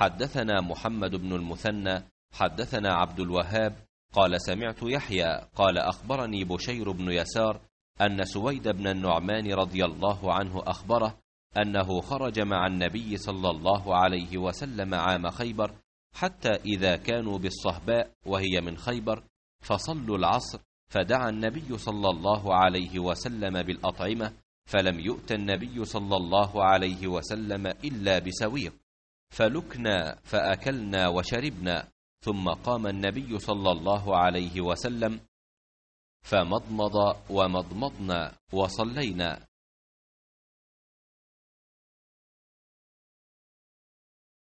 حدثنا محمد بن المثنى حدثنا عبد الوهاب قال سمعت يحيى قال أخبرني بشير بن يسار أن سويد بن النعمان رضي الله عنه أخبره أنه خرج مع النبي صلى الله عليه وسلم عام خيبر حتى إذا كانوا بالصهباء وهي من خيبر فصلوا العصر فدعا النبي صلى الله عليه وسلم بالأطعمة فلم يؤت النبي صلى الله عليه وسلم إلا بسويق فلكنا فأكلنا وشربنا ثم قام النبي صلى الله عليه وسلم فمضمض ومضمضنا وصلينا